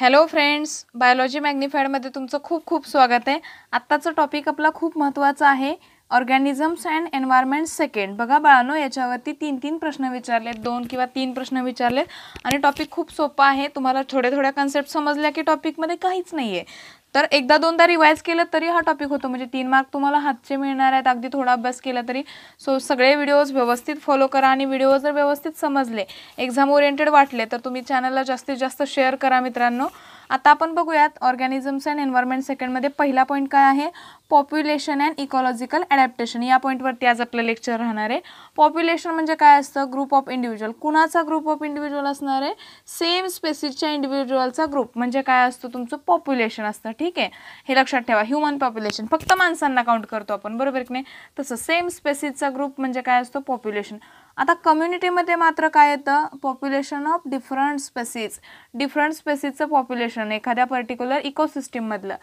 hello friends biology मॅग्निफाईडमध्ये तुमचं खूप खूप स्वागत आहे आत्ताचं टॉपिक आपला खूप महत्त्वाचा आहे ऑर्गॅनिझम्स अँड एन्व्हायरमेंट सेकंड बघा बाळानो याच्यावरती तीन तीन प्रश्न विचारलेत दोन किंवा तीन प्रश्न विचारलेत आणि टॉपिक खूप सोपा आहे तुम्हाला थोड्या थोड्या कन्सेप्ट समजल्या की टॉपिकमध्ये काहीच नाही आहे तर एकदा दोनदा रिवाईज केलं तरी हा टॉपिक होतो म्हणजे तीन मार्क तुम्हाला हातचे मिळणार आहेत अगदी थोडा अभ्यास केला तरी सो सगळे व्हिडिओज व्यवस्थित फॉलो करा आणि व्हिडिओ जर व्यवस्थित समजले एक्झाम ओरिएंटेड वाटले तर तुम्ही चॅनलला जास्तीत जास्त शेअर करा मित्रांनो आता आपण बघूयात ऑर्गॅनिझम्स अँड एन्व्हायरमेंट सेकंडमध्ये पहिला पॉईंट काय आहे पॉप्युलेशन अँड इकॉलॉजिकल ॲडॅप्टेशन या पॉईंटवरती आज आपलं लेक्चर राहणार आहे पॉप्युलेशन म्हणजे काय असतं ग्रुप ऑफ इंडिव्हिज्युअल कुणाचा ग्रुप ऑफ इंडिव्हिज्युअल असणार आहे सेम स्पेसिसच्या इंडिव्हिज्युअलचा ग्रुप म्हणजे काय असतो तुमचं पॉप्युलेशन असतं ठीक आहे हे लक्षात ठेवा ह्युमन पॉप्युलेशन फक्त माणसांना काउंट करतो आपण बरोबर की नाही तसं सेम स्पेसिसचा ग्रुप म्हणजे काय असतो पॉप्युलेशन आता कम्युनिटीमध्ये मात्र काय येतं population of different species different स्पेसीजचं पॉप्युलेशन एखाद्या पर्टिक्युलर इकोसिस्टीममधलं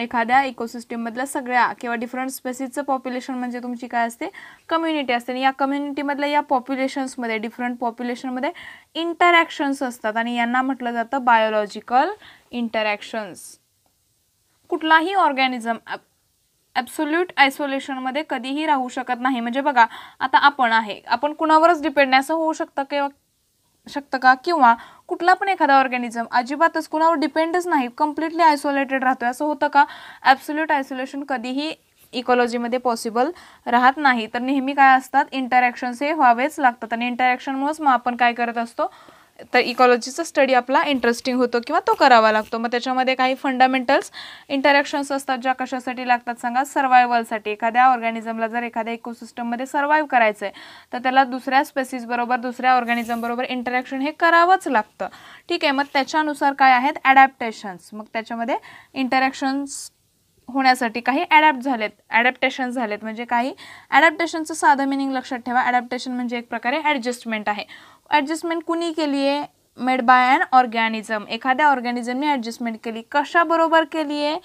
एखाद्या इकोसिस्टीममधल्या सगळ्या किंवा डिफरंट स्पेसीजचं पॉप्युलेशन म्हणजे तुमची काय असते कम्युनिटी असते आणि या कम्युनिटीमधल्या या पॉप्युलेशन्समध्ये डिफरंट पॉप्युलेशनमध्ये इंटरॅक्शन्स असतात आणि यांना म्हटलं जातं बायोलॉजिकल इंटरॅक्शन्स कुठलाही ऑर्गॅनिझम ॲब्सोल्यूट आयसोलेशनमध्ये कधीही राहू शकत नाही म्हणजे बघा आता आपण आहे आपण कुणावरच डिपेंड असं होऊ शकतं किंवा शकतं का किंवा कुठला पण एखादा ऑर्गॅनिझम अजिबातच कुणावर डिपेंडच नाही कम्प्लिटली आयसोलेटेड राहतो असं होतं का ॲब्सोल्यूट आयसोलेशन कधीही इकॉलॉजीमध्ये पॉसिबल राहत नाही तर नेहमी काय असतात इंटरॅक्शन्स हे व्हावेच लागतात आणि इंटरॅक्शनमुळेच मग आपण काय करत असतो तर इकॉलॉजीचा स्टडी आपला इंटरेस्टिंग होतो किंवा तो करावा लागतो मग त्याच्यामध्ये काही फंडामेंटल्स इंटरॅक्शन्स असतात ज्या कशासाठी लागतात सांगा सर्वायवलसाठी एखाद्या ऑर्गॅनिझमला जर एखाद्या इकोसिस्टममध्ये सर्वाईव्ह करायचं आहे तर त्याला दुसऱ्या स्पेसिसबरोबर दुसऱ्या ऑर्गॅनिझमबरोबर इंटरॅक्शन हे करावंच लागतं ठीक आहे मग त्याच्यानुसार काय आहेत ॲडॅप्टेशन्स मग त्याच्यामध्ये इंटरॅक्शन्स होण्यासाठी काही ॲडॅप्ट झालेत ॲडॅप्टेशन झालेत म्हणजे काही ॲडॅप्टेशनचं साधं मिनिंग लक्षात ठेवा ॲडॅप्टेशन म्हणजे एक प्रकारे ॲडजस्टमेंट आहे ॲडजस्टमेंट कुणी केली आहे मेड बाय अन ऑर्गॅनिझम एखाद्या ऑर्गॅनिझमने ॲडजस्टमेंट केली कशाबरोबर केली आहे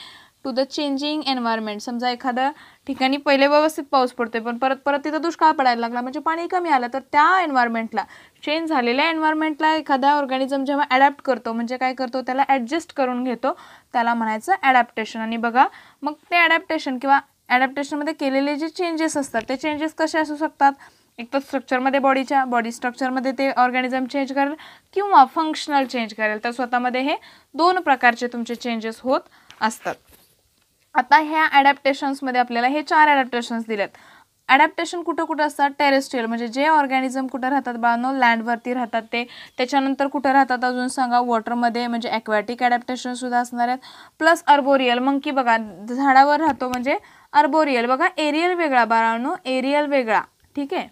टू द चेंजिंग एन्व्हायरमेंट समजा एखाद्या ठिकाणी पहिले व्यवस्थित पाऊस पडतोय पण परत परत तिथं दुष्काळ पडायला लागला म्हणजे पाणी कमी आलं तर त्या एन्व्हायरमेंटला चेंज झालेल्या एन्व्हायरमेंटला एखादा ऑर्गॅनिझम जेव्हा ॲडॅप्ट करतो म्हणजे काय करतो त्याला ॲडजस्ट करून घेतो त्याला म्हणायचं ॲडॅप्टेशन आणि बघा मग ते ॲडॅप्टेशन किंवा ॲडॅप्टेशनमध्ये केलेले जे चेंजेस असतात ते चेंजेस कसे असू शकतात एक तर स्ट्रक्चरमध्ये बॉडीच्या बॉडी स्ट्रक्चरमध्ये ते ऑर्गॅनिझम चेंज करेल किंवा फंक्शनल चेंज करेल तर स्वतःमध्ये हे दोन प्रकारचे तुमचे चेंजेस होत असतात आता ह्या ॲडॅप्टेशन्समध्ये आपल्याला हे चार ॲडॅप्टेशन्स दिलेत ॲडॅप्टेशन कुठं कुठं असतात टेरेस्ट्रियल म्हणजे जे ऑर्गॅनिझम कुठं राहतात बाळांनो लँडवरती राहतात ते त्याच्यानंतर कुठं राहतात अजून सांगा वॉटरमध्ये म्हणजे ॲक्वॅटिक ॲडॅप्टेशनसुद्धा असणार आहेत प्लस अर्बोरियल मंकी बघा झाडावर राहतो म्हणजे अर्बोरियल बघा एरियल वेगळा बाळांनो एरियल वेगळा ठीक आहे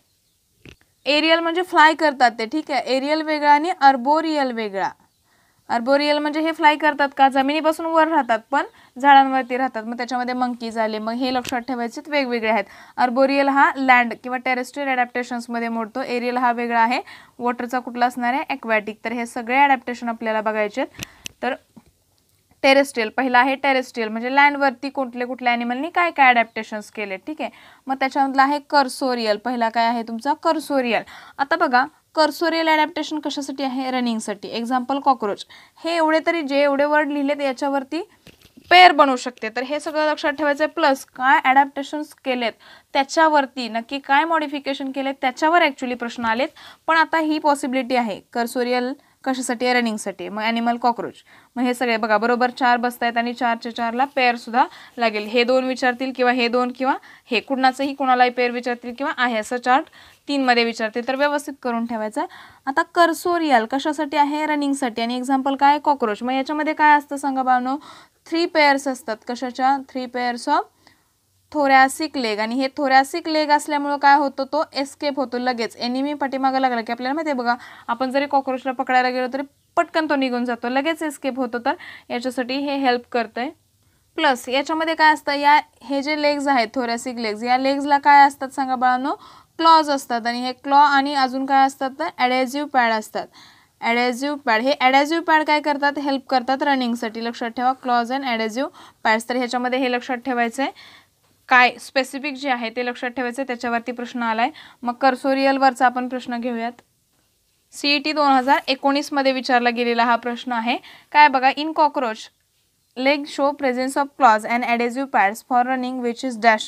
एरियल म्हणजे फ्लाय करतात ते ठीक आहे एरियल वेगळा आणि अर्बोरियल वेगळा अर्बोरियल म्हणजे हे फ्लाय करतात का जमिनीपासून वर राहतात पण झाडांवरती राहतात मग त्याच्यामध्ये मंकी झाले मग हे लक्षात ठेवायचे वेगवेगळे आहेत अर्बोरियल हा लँड किंवा टेरेस्ट्रियल ॲडॅप्टेशन्समध्ये मोडतो एरियल हा वेगळा आहे वॉटरचा कुठला असणार आहे ॲक्वॅटिक तर हे सगळे ॲडॅप्टेशन आपल्याला बघायचे तर टेरेस्ट्रियल पहिला आहे टेरेस्ट्रियल म्हणजे लँडवरती कुठले कुठल्या ॲनिमलनी काय काय अडॅप्टेशन्स केले ठीक आहे मग त्याच्यामधला आहे कर्सोरियल पहिला काय आहे तुमचा कर्सोरियल आता बघा कर्सोरियल ॲडॅप्टेशन कशासाठी आहे रनिंगसाठी एक्झाम्पल कॉक्रोच हे एवढे तरी जे एवढे वर्ड लिहिलेत याच्यावरती पेअर बनवू शकते तर हे सगळं लक्षात ठेवायचं आहे प्लस काय ॲडॅप्टेशन्स केलेत त्याच्यावरती नक्की काय मॉडिफिकेशन केलेत त्याच्यावर ॲक्च्युली प्रश्न आलेत पण आता ही पॉसिबिलिटी आहे कर्सोरियल कशासाठी आहे रनिंगसाठी मग ॲनिमल कॉक्रोच मग हे सगळे बघा बरोबर चार बसतायत आणि चारच्या चारला पेअरसुद्धा लागेल हे दोन विचारतील किंवा हे दोन किंवा हे कुणाचंही कुणालाही पेअर विचारतील किंवा आहे असं चार्ट तीनमध्ये विचारतील तर व्यवस्थित करून ठेवायचं आता कर्सोरियल कशासाठी आहे रनिंगसाठी आणि एक्झाम्पल काय कॉक्रोच मग याच्यामध्ये काय असतं सांगा बानो थ्री पेअर्स असतात कशाच्या three pairs of thoracic leg आणि हे थोरॅसिक लेग असल्यामुळं काय होतं तो एस्केप होतो लगेच एनिमी पाठीमागं लागला की आपल्याला माहिती आहे बघा आपण जरी कॉक्रोचला पकडायला गेलो तरी पटकन तो निघून जातो लगेच एस्केप होतो तर याच्यासाठी हे हेल्प करतं आहे प्लस याच्यामध्ये काय असतं या हे जे लेग्ज आहेत थोरॅसिक लेग्ज या लेग्जला काय असतात सांगा बाळांनो क्लॉज असतात आणि हे क्लॉ आणि अजून काय असतात तर ॲडॅझिव पॅड असतात ॲडॅझिव्ह पॅड हे ॲडॅझिव्ह पॅड काय करतात हेल्प करतात रनिंगसाठी लक्षात ठेवा क्लॉज अँड ॲडॅझिव्ह पॅड्स तर ह्याच्यामध्ये हे लक्षात ठेवायचं आहे काय स्पेसिफिक जे आहे ते लक्षात ठेवायचं त्याच्यावरती प्रश्न आलाय मग कर्सोरियलवरचा आपण प्रश्न घेऊयात सीई टी e दोन हजार एकोणीसमध्ये विचारला गेलेला हा प्रश्न आहे काय बघा in cockroach leg show presence of claws and adhesive pads for running which is dash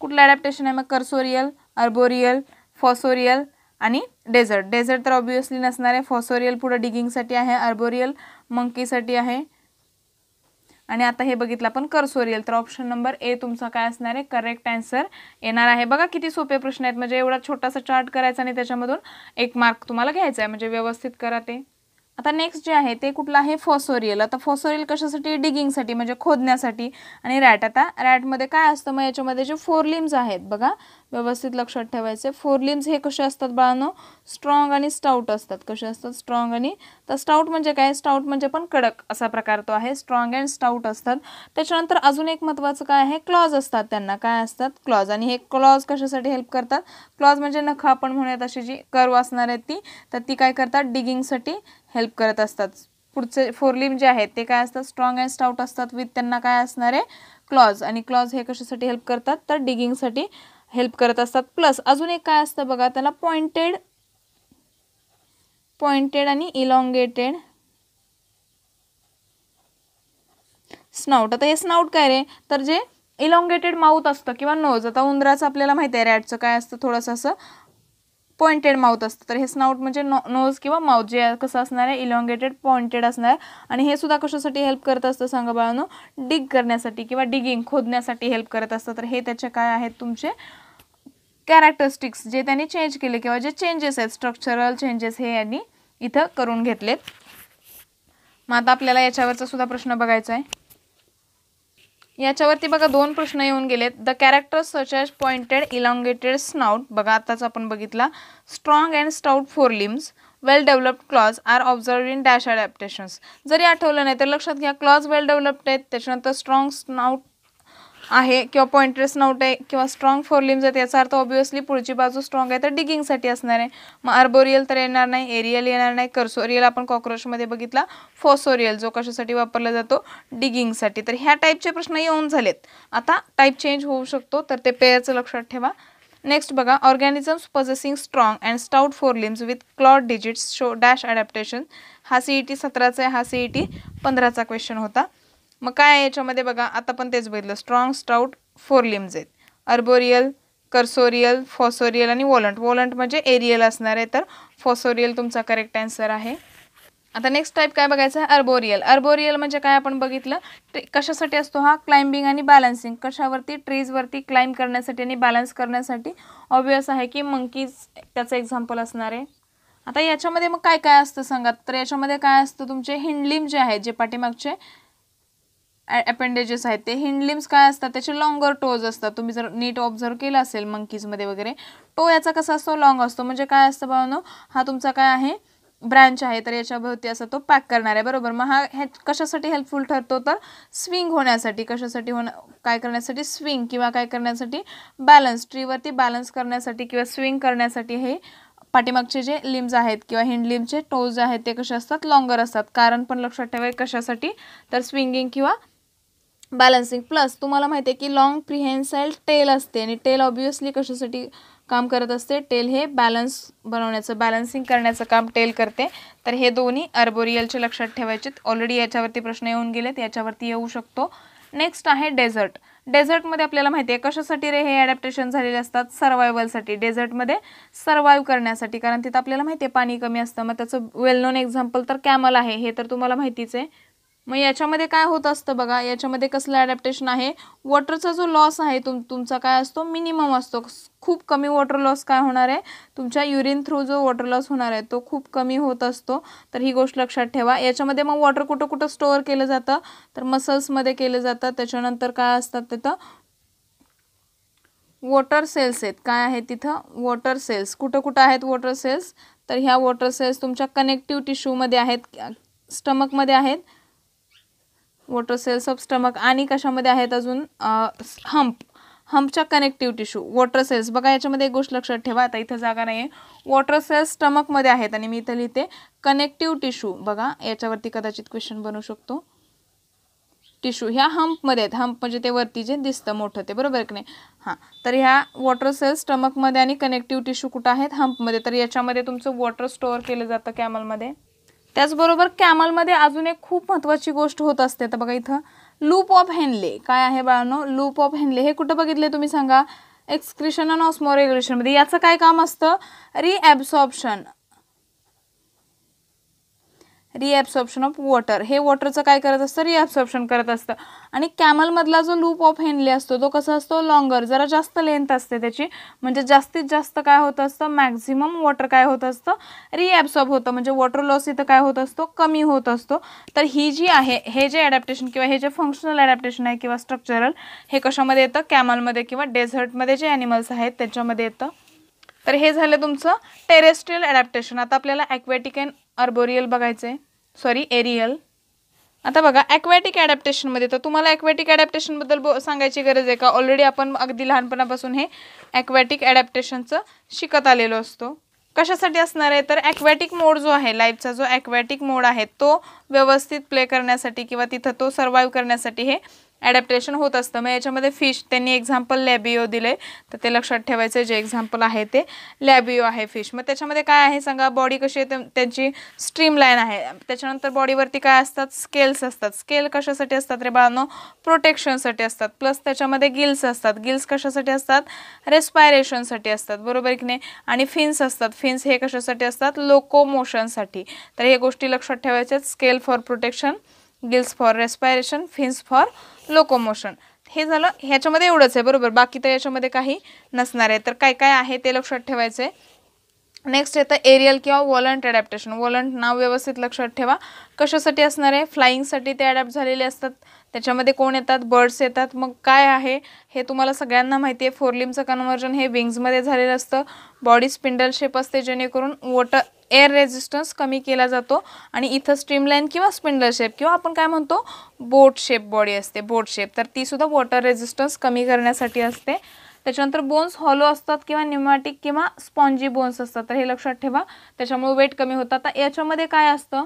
कुठलं ॲडॅप्टेशन आहे मग कर्सोरियल अर्बोरियल फॉसोरियल आणि डेझर्ट डेझर्ट तर ऑब्वियसली नसणार आहे फॉसोरियल पुढं डिगिंगसाठी आहे अर्बोरियल मंकीसाठी आहे आणि आता हे बघितलं आपण कर्सोरियल तर ऑप्शन नंबर ए तुमचा काय असणार आहे करेक्ट आन्सर येणार आहे बघा किती सोपे प्रश्न आहेत म्हणजे एवढा छोटासा चार्ट करायचा आणि त्याच्यामधून एक मार्क तुम्हाला घ्यायचा आहे म्हणजे व्यवस्थित करा ते आता नेक्स्ट जे आहे ते कुठलं आहे फॉसोरियल आता फॉसोरियल कशासाठी डिगिंगसाठी म्हणजे खोदण्यासाठी आणि रॅट आता रॅटमध्ये काय असतं मग याच्यामध्ये जे फोर लिम्स आहेत बघा व्यवस्थित लक्षात ठेवायचे फोर लिम्स हे कसे असतात बाळांनो स्ट्रॉंग आणि स्टाऊट असतात कसे असतात स्ट्रॉंग आणि तर स्टाऊट म्हणजे काय स्टाऊट म्हणजे पण कडक असा प्रकार तो आहे स्ट्रॉंग अँड स्टाऊट असतात त्याच्यानंतर अजून एक महत्त्वाचं काय आहे क्लॉज असतात त्यांना काय असतात क्लॉज आणि हे क्लॉज कशासाठी हेल्प करतात क्लॉज म्हणजे नखा आपण म्हणूयात अशी जी कर्व असणार आहेत ती तर ती काय करतात डिगिंगसाठी हेल्प करत असतात पुढचे लिम जे आहेत ते काय असतात स्ट्रॉंग अँड स्टाऊट असतात विथ त्यांना काय असणार आहे क्लॉज आणि क्लॉज हे कशासाठी हेल्प करतात तर डिगिंगसाठी हेल्प करत असतात प्लस अजून एक काय असतं बघा त्याला पॉइंटेड पॉइंटेड आणि इलॉंगेटेड स्नाऊट आता हे स्नाऊट काय रे तर जे इलॉंगेटेड माऊथ असतं किंवा नोज आता उंदराचं आपल्याला माहिती आहे रॅटचं काय असतं थोडंसं असं पॉइंटेड माउथ असतं तर हे स्नाउट म्हणजे नो नोज किंवा माउथ जे कसं असणार आहे इलॉंगेटेड पॉइंटेड असणार आहे आणि हे सुद्धा कशासाठी हेल्प करत असतं सांगा बाळांनो डिग करण्यासाठी किंवा डिगिंग खोदण्यासाठी हेल्प करत असतं तर हे त्याचे काय आहेत तुमचे कॅरेक्टरिस्टिक्स जे त्यांनी चेंज केले किंवा जे चेंजेस आहेत स्ट्रक्चरल चेंजेस हे यांनी इथं करून घेतलेत मग आता आपल्याला याच्यावरचा सुद्धा प्रश्न बघायचा आहे याच्यावरती बघा दोन प्रश्न येऊन गेलेत the characters such as pointed elongated snout बघा आताच आपण बघितला strong and stout four limbs well developed claws are observe in dash adaptations जरी आठवलं नाही तर लक्षात घ्या क्लॉज वेल डेव्हलप्ड आहेत त्याच्यानंतर स्ट्रॉंग स्नाउट आहे किंवा पॉइंटरेस नऊट आहे किंवा स्ट्रॉंग फोर लिम्स आहेत याचा अर्थ ऑब्विसली पुढची बाजू स्ट्रॉंग आहे तर डिगिंगसाठी असणार आहे मग आर्बोरियल तर येणार नाही एरियल येणार नाही कर्सोरियल आपण कॉक्रोचमध्ये बघितला फोसोरियल जो कशासाठी वापरला जातो डिगिंगसाठी तर ह्या टाईपचे प्रश्न येऊन झालेत आता टाईप चेंज होऊ शकतो तर ते पेयरचं लक्षात ठेवा नेक्स्ट बघा organisms possessing strong and stout four limbs with clawed digits show dash adaptation हा सीई टी e सतराचा आहे हा सीई टी e पंधराचा क्वेश्चन होता मग काय याच्यामध्ये बघा आता पण तेच बघितलं स्ट्रॉंग स्ट्राउट फोर लिम्स आहेत अर्बोरियल कर्सोरियल फॉसोरियल आणि वॉलंट वॉलंट म्हणजे एरियल असणार आहे तर फॉसोरियल तुमचा करेक्ट आन्सर आहे आता नेक्स्ट टाईप काय बघायचं आहे अर्बोरियल अर्बोरियल म्हणजे काय आपण बघितलं कशासाठी असतो हा क्लाइम्बिंग आणि बॅलन्सिंग कशावरती ट्रीजवरती क्लाइम्ब करण्यासाठी आणि बॅलन्स करण्यासाठी ऑब्वियस आहे की मंकीज त्याचं एक्झाम्पल असणार आहे आता याच्यामध्ये मग काय काय असतं सांगा तर याच्यामध्ये काय असतं तुमचे हिंडलिम जे आहेत जे पाठीमागचे अपेंडेजेस आहेत ते हिंडलिम्स काय असतात त्याचे लॉंगर टोज असतात तुम्ही जर नीट ऑब्झर्व केलं असेल मंकीजमध्ये वगैरे टो याचा कसा असतो लॉंग असतो म्हणजे काय असतं बाबांनो हा तुमचा काय आहे ब्रँच आहे तर याच्याभोवती असा तो पॅक करणार आहे बरोबर मग हा हे कशासाठी हेल्पफुल ठरतो तर स्विंग होण्यासाठी कशासाठी होणं काय करण्यासाठी स्विंग किंवा काय करण्यासाठी बॅलन्स ट्रीवरती बॅलन्स करण्यासाठी किंवा स्विंग करण्यासाठी हे पाठीमागचे जे लिम्स आहेत किंवा हिंड लिम्सचे टोज आहेत ते कसे असतात लॉंगर असतात कारण पण लक्षात ठेवाय कशासाठी तर स्विंगिंग किंवा बॅलन्सिंग प्लस तुम्हाला माहिती आहे की लॉंग प्रिहेन्साईल टेल असते आणि टेल ऑब्वियसली कशासाठी काम करत असते टेल हे बॅलन्स बनवण्याचं बॅलन्सिंग करण्याचं काम टेल करते तर हे दोन्ही अर्बोरियलचे लक्षात ठेवायचे ऑलरेडी याच्यावरती प्रश्न येऊन गेलेत याच्यावरती येऊ शकतो नेक्स्ट आहे डेझर्ट डेझर्टमध्ये आपल्याला माहिती आहे कशासाठी रे हे ॲडॅप्टेशन झालेले असतात सर्वायवलसाठी डेझर्टमध्ये सर्वाईव्ह करण्यासाठी कारण तिथं आपल्याला माहिती आहे पाणी कमी असतं मग त्याचं वेल नोन एक्झाम्पल तर कॅमल आहे हे तर तुम्हाला माहितीच आहे मग याच्यामध्ये काय होत असतं बघा याच्यामध्ये कसलं ॲडॅप्टेशन आहे वॉटरचा जो लॉस आहे तुम तुमचा काय असतो मिनिमम असतो खूप कमी वॉटर लॉस काय होणार आहे तुमच्या युरिन थ्रू जो वॉटर लॉस होणार आहे तो खूप कमी होत असतो तर ही गोष्ट लक्षात ठेवा याच्यामध्ये मग वॉटर कुठं कुठं स्टोअर केलं जातं तर मसल्समध्ये केलं जातं त्याच्यानंतर काय असतात तिथं वॉटर सेल्स आहेत काय आहे तिथं वॉटर सेल्स कुठं कुठं आहेत वॉटर सेल्स तर ह्या वॉटर सेल्स तुमच्या कनेक्टिव्ह टिश्यूमध्ये आहेत स्टमकमध्ये आहेत वॉटर सेल्स ऑफ स्टमक आणि कशामध्ये आहेत अजून हम्प हम्पच्या कनेक्टिव्ह टिश्यू वॉटर सेल्स बघा याच्यामध्ये एक गोष्ट लक्षात ठेवा आता इथं जागा नाही आहे वॉटर सेल्स स्टमकमध्ये आहेत आणि मी इथं लिहिते कनेक्टिव्ह टिश्यू बघा याच्यावरती कदाचित क्वेश्चन बनू शकतो टिश्यू ह्या हम्पमध्ये आहेत हंप म्हणजे ते वरती जे दिसतं मोठं ते बरोबर की नाही हां तर ह्या वॉटर सेल्स स्टमकमध्ये आणि कनेक्टिव्ह टिश्यू कुठं आहेत हम्पमध्ये तर याच्यामध्ये तुमचं वॉटर स्टोअर केलं जातं कॅमलमध्ये त्याचबरोबर कॅमलमध्ये अजून एक खूप महत्त्वाची गोष्ट होत असते तर बघा इथं लूप ऑफ हेनले काय आहे बाळांनो लूप ऑफ हेनले हे कुठं बघितले तुम्ही सांगा एक्सक्रिशन आणि ऑस्मो याचं काय काम असतं रिॲब्सॉर्प्शन रिॲब्सॉप्शन ऑफ वॉटर हे वॉटरचं काय करत असतं रिॲब्सॉप्शन करत असतं आणि कॅमलमधला जो लूप ऑफ हेनले असतो तो कसा असतो लॉंगर जरा जास्त लेंथ असते त्याची म्हणजे जास्तीत जास्त काय होत असतं मॅक्झिमम वॉटर काय होत असतं रिॲब्सॉर्ब होतं म्हणजे वॉटर लॉस इथं काय होत असतो कमी होत असतो तर ही जी आहे हे जे ॲडॅप्टेशन किंवा हे जे फंक्शनल ॲडॅप्टेशन आहे किंवा स्ट्रक्चरल हे कशामध्ये येतं कॅमलमध्ये किंवा डेझर्टमध्ये जे ॲनिमल्स आहेत त्याच्यामध्ये येतं तर हे झालं तुमचं टेरेस्ट्रियल ॲडॅप्टेशन आता आपल्याला ॲक्वेटिक अँड अर्बोरियल बघायचं आहे सॉरी एरियल आता बघा ॲक्वॅटिक ॲडॅप्टेशनमध्ये तर तुम्हाला ॲक्वॅटिक ॲडॅप्टेशनबद्दल बो सांगायची गरज आहे का ऑलरेडी आपण अगदी लहानपणापासून हे ॲक्वॅटिक ॲडॅप्टेशनचं शिकत आलेलो असतो कशासाठी असणार आहे तर ॲक्वॅटिक मोड जो आहे लाईफचा जो ॲक्वॅटिक मोड आहे तो व्यवस्थित प्ले करण्यासाठी किंवा तिथं तो सर्वाईव्ह करण्यासाठी हे ॲडॅप्टेशन होत असतं मग याच्यामध्ये फिश त्यांनी एक्झाम्पल लॅबिओ दिले तर ते लक्षात ठेवायचं जे एक्झाम्पल आहे ते लॅबिओ आहे फिश मग त्याच्यामध्ये काय आहे सांगा बॉडी कशी आहे त्यांची स्ट्रीम लाईन आहे त्याच्यानंतर बॉडीवरती काय असतात स्केल्स असतात स्केल कशासाठी असतात रे बाळांनो प्रोटेक्शनसाठी असतात प्लस त्याच्यामध्ये गिल्स असतात गिल्स कशासाठी असतात रेस्पायरेशनसाठी असतात बरोबर की नाही आणि फिन्स असतात फिन्स हे कशासाठी असतात लोकोमोशनसाठी तर हे गोष्टी लक्षात ठेवायच्या scale for protection gills for respiration fins for locomotion हे झालं ह्याच्यामध्ये एवढंच आहे बरोबर बाकी तर याच्यामध्ये काही नसणार आहे तर काय काय आहे ते लक्षात ठेवायचं आहे नेक्स्ट येतं एरियल किंवा वॉलंट ॲडॅप्टेशन वॉलंट नाव व्यवस्थित लक्षात ठेवा कशासाठी असणार आहे फ्लाईंगसाठी ते ॲडॅप्ट झालेले असतात त्याच्यामध्ये कोण येतात बर्ड्स येतात मग काय आहे हे तुम्हाला सगळ्यांना माहिती आहे फोरलिमचं कन्व्हर्जन हे विंग्जमध्ये झालेलं असतं बॉडी स्पिंडल शेप असते जेणेकरून वॉटर एअर रेजिस्टन्स कमी केला जातो आणि इथं स्ट्रीमलाईन किंवा स्पिंडल शेप किंवा आपण काय म्हणतो बोट शेप बॉडी असते बोट शेप तर तीसुद्धा वॉटर रेजिस्टन्स कमी करण्यासाठी असते त्याच्यानंतर बोन्स हॉलो असतात किंवा निमॅटिक किंवा स्पॉन्जी बोन्स असतात तर हे लक्षात ठेवा त्याच्यामुळे वेट कमी होतं आता याच्यामध्ये काय असतं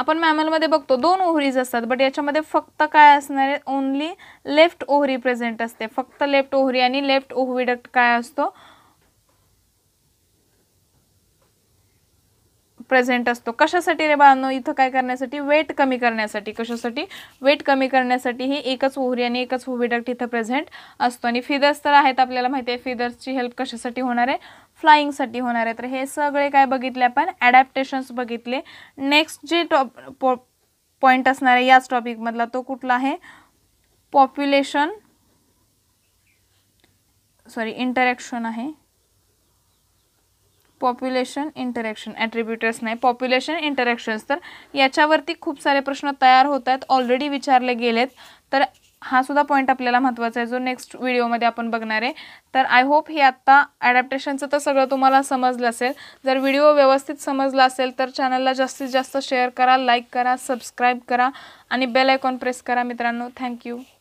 आपण मॅमलमध्ये बघतो दोन ओहरीज असतात बट याच्यामध्ये फक्त काय असणार आहे ओन्ली लेफ्ट ओहरी प्रेझेंट असते फक्त लेफ्ट ओहरी आणि लेफ्ट ओहविडक्ट काय असतो प्रेझेंट असतो कशासाठी रे बाळांनो इथं काय करण्यासाठी वेट कमी करण्यासाठी कशासाठी वेट कमी करण्यासाठी ही एकच ओहरी आणि एकच हुविडक्ट इथं प्रेझेंट असतो आणि फिदर्स तर आहेत आपल्याला माहिती आहे फिदर्सची हेल्प कशासाठी होणार आहे फ्लाईंगसाठी होणार आहे तर हे सगळे काय बघितले आपण ॲडॅप्टेशन्स बघितले नेक्स्ट जे टॉप पॉईंट असणार आहे याच टॉपिकमधला तो कुठला आहे पॉप्युलेशन सॉरी इंटरॅक्शन आहे पॉप्युलेशन इंटरॅक्शन ॲट्रिब्युटर्स नाही पॉप्युलेशन इंटरॅक्शन्स तर याच्यावरती खूप सारे प्रश्न तयार होत आहेत ऑलरेडी विचारले गेलेत तर हा सुद्धा पॉईंट आपल्याला महत्त्वाचा आहे जो नेक्स्ट व्हिडिओमध्ये आपण बघणार आहे तर आय होप हे आत्ता ॲडॅप्टेशनचं तर सगळं तुम्हाला समजलं असेल जर व्हिडिओ व्यवस्थित समजला असेल तर चॅनलला जास्तीत जास्त शेअर करा लाईक करा सबस्क्राईब करा आणि बेल आयकॉन प्रेस करा मित्रांनो थँक्यू